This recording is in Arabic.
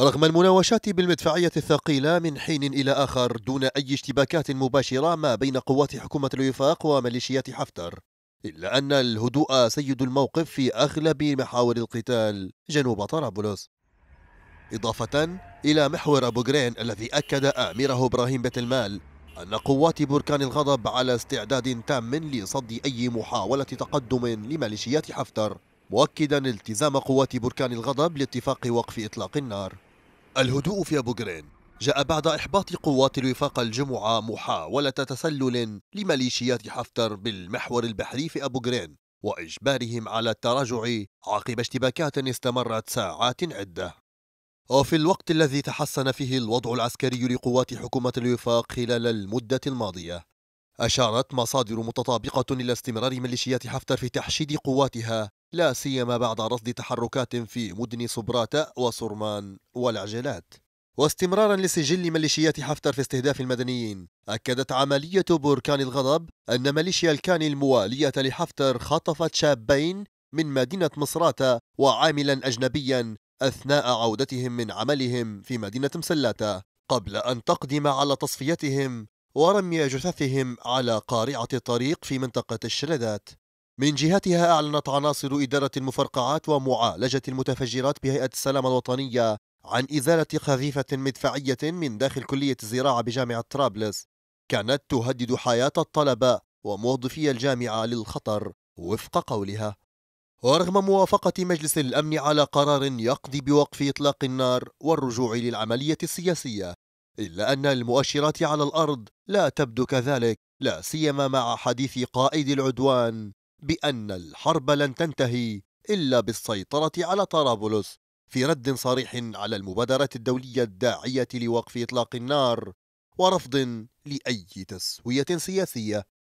رغم المناوشات بالمدفعية الثقيلة من حين إلى آخر دون أي اشتباكات مباشرة ما بين قوات حكومة الوفاق وميليشيات حفتر إلا أن الهدوء سيد الموقف في أغلب محاور القتال جنوب طرابلس إضافة إلى محور أبو جرين الذي أكد أميره إبراهيم بيت المال أن قوات بركان الغضب على استعداد تام لصد أي محاولة تقدم لميليشيات حفتر مؤكدا التزام قوات بركان الغضب لاتفاق وقف إطلاق النار الهدوء في أبو جرين جاء بعد إحباط قوات الوفاق الجمعة محاولة تسلل لميليشيات حفتر بالمحور البحري في أبو جرين وإجبارهم على التراجع عقب اشتباكات استمرت ساعات عدة وفي الوقت الذي تحسن فيه الوضع العسكري لقوات حكومة الوفاق خلال المدة الماضية أشارت مصادر متطابقة إلى استمرار ميليشيات حفتر في تحشيد قواتها لا سيما بعد رصد تحركات في مدن صبراتة وصرمان والعجلات واستمرارا لسجل ميليشيات حفتر في استهداف المدنيين أكدت عملية بركان الغضب أن ميليشيا الكان الموالية لحفتر خطفت شابين من مدينة مصراتة وعاملا أجنبيا أثناء عودتهم من عملهم في مدينة مسلاتة قبل أن تقدم على تصفيتهم ورمي جثثهم على قارعة الطريق في منطقة الشلدات من جهتها أعلنت عناصر إدارة المفرقعات ومعالجة المتفجرات بهيئة السلامة الوطنية عن إزالة قذيفة مدفعية من داخل كلية الزراعة بجامعة طرابلس كانت تهدد حياة الطلبة وموظفي الجامعة للخطر وفق قولها ورغم موافقة مجلس الأمن على قرار يقضي بوقف إطلاق النار والرجوع للعملية السياسية إلا أن المؤشرات على الأرض لا تبدو كذلك لا سيما مع حديث قائد العدوان بأن الحرب لن تنتهي إلا بالسيطرة على طرابلس في رد صريح على المبادرة الدولية الداعية لوقف إطلاق النار ورفض لأي تسوية سياسية